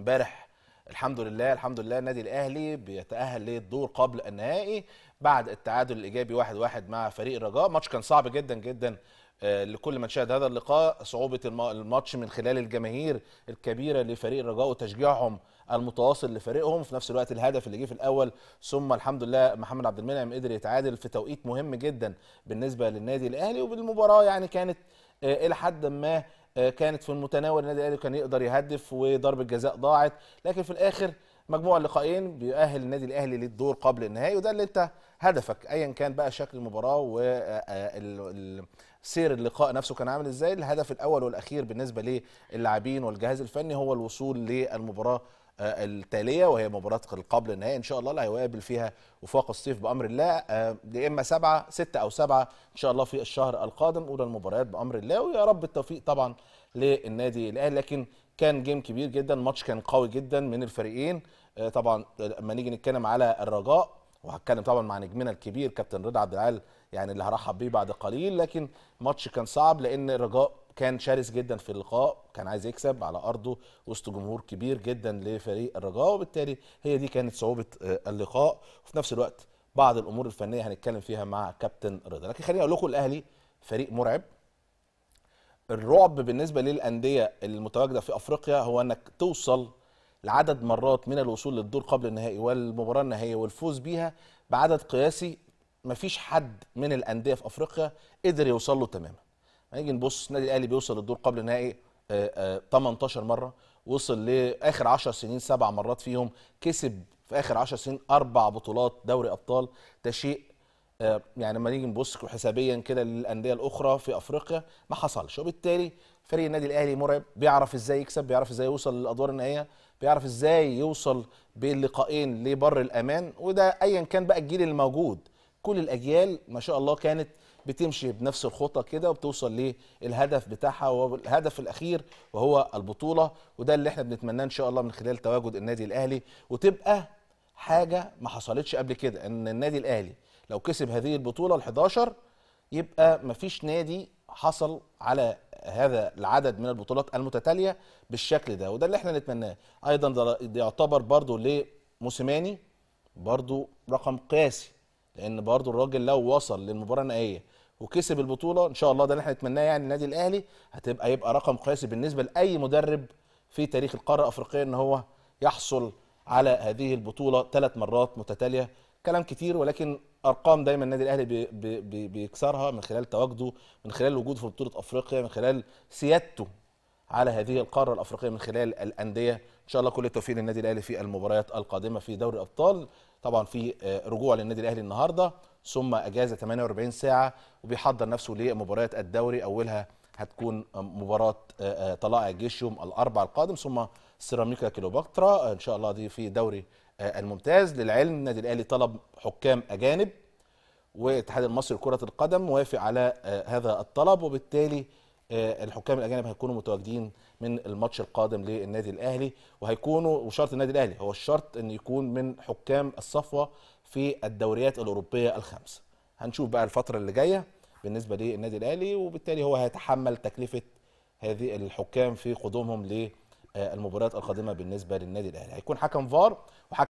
امبارح الحمد لله الحمد لله النادي الاهلي بيتاهل للدور قبل النهائي بعد التعادل الايجابي 1-1 مع فريق الرجاء ماتش كان صعب جدا جدا آه، لكل من شاهد هذا اللقاء صعوبة الماتش من خلال الجماهير الكبيرة لفريق الرجاء وتشجيعهم المتواصل لفريقهم في نفس الوقت الهدف اللي جه في الاول ثم الحمد لله محمد عبد المنعم قدر يتعادل في توقيت مهم جدا بالنسبه للنادي الاهلي وبالمباراه يعني كانت آه، الى حد ما آه، كانت في المتناول النادي الاهلي كان يقدر يهدف وضربه جزاء ضاعت لكن في الاخر مجموع اللقاءين بيؤهل النادي الاهلي للدور قبل النهائي وده اللي انت هدفك ايا كان بقى شكل المباراه وال سير اللقاء نفسه كان عامل ازاي الهدف الاول والاخير بالنسبه للاعبين والجهاز الفني هو الوصول للمباراه آه، التاليه وهي مباراه القبل النهائي ان شاء الله اللي هيقابل فيها وفاق الصيف بامر الله آه، يا اما سبعه سته او سبعه ان شاء الله في الشهر القادم اولى المباريات بامر الله ويا رب التوفيق طبعا للنادي الاهلي لكن كان جيم كبير جدا ماتش كان قوي جدا من الفريقين آه، طبعا لما نيجي نتكلم على الرجاء وهتكلم طبعا مع نجمنا الكبير كابتن رضا عبد العال يعني اللي هرحب بيه بعد قليل لكن ماتش كان صعب لان الرجاء كان شرس جدا في اللقاء كان عايز يكسب على ارضه وسط جمهور كبير جدا لفريق الرجاء وبالتالي هي دي كانت صعوبه آه، اللقاء وفي نفس الوقت بعض الامور الفنيه هنتكلم فيها مع كابتن رضا لكن خليني اقول لكم الاهلي فريق مرعب الرعب بالنسبه للانديه المتواجده في افريقيا هو انك توصل لعدد مرات من الوصول للدور قبل النهائي والمباراه النهائيه والفوز بيها بعدد قياسي مفيش حد من الانديه في افريقيا قدر يوصل له تماما هنيجي نبص النادي الاهلي بيوصل للدور قبل النهائي 18 آه، آه، مره وصل لاخر 10 سنين سبع مرات فيهم كسب في اخر 10 سنين اربع بطولات دوري ابطال ده شيء آه، يعني لما نيجي نبص حسابيا كده للانديه الاخرى في افريقيا ما حصلش وبالتالي فريق النادي الاهلي مرعب بيعرف ازاي يكسب بيعرف ازاي يوصل للادوار النهائيه بيعرف ازاي يوصل بين لبر الامان وده ايا كان بقى الجيل الموجود كل الاجيال ما شاء الله كانت بتمشي بنفس الخطى كده وبتوصل للهدف بتاعها والهدف الاخير وهو البطوله وده اللي احنا بنتمناه ان شاء الله من خلال تواجد النادي الاهلي وتبقى حاجه ما حصلتش قبل كده ان النادي الاهلي لو كسب هذه البطوله ال11 يبقى ما فيش نادي حصل على هذا العدد من البطولات المتتاليه بالشكل ده وده اللي احنا نتمناه ايضا ده يعتبر برضو لموسيماني برضو رقم قياسي لان برضو الراجل لو وصل للمباراه النهائيه وكسب البطوله ان شاء الله ده اللي احنا نتمناه يعني النادي الاهلي هتبقى يبقى رقم قياسي بالنسبه لاي مدرب في تاريخ القاره الافريقيه ان هو يحصل على هذه البطوله ثلاث مرات متتاليه كلام كتير ولكن ارقام دايما النادي الاهلي بي بي بيكسرها من خلال تواجده من خلال وجوده في بطوله افريقيا من خلال سيادته على هذه القاره الافريقيه من خلال الانديه ان شاء الله كل التوفيق للنادي الاهلي في المباريات القادمه في دوري الابطال طبعا في آه، رجوع للنادي الاهلي النهارده ثم اجازه 48 ساعه وبيحضر نفسه لمباريات الدوري اولها هتكون آه، مباراه آه، آه، طلائع الجيش يوم الاربعاء القادم ثم سيراميكا كيلوباترا ان شاء الله دي في دوري الممتاز للعلم النادي الاهلي طلب حكام اجانب والاتحاد المصري لكره القدم وافق على هذا الطلب وبالتالي الحكام الاجانب هيكونوا متواجدين من الماتش القادم للنادي الاهلي وهيكونوا وشرط النادي الاهلي هو الشرط ان يكون من حكام الصفوه في الدوريات الاوروبيه الخمسه هنشوف بقى الفتره اللي جايه بالنسبه للنادي الاهلي وبالتالي هو هيتحمل تكلفه هذه الحكام في قدومهم للمباريات القادمه بالنسبه للنادي الاهلي هيكون حكم فار وحكم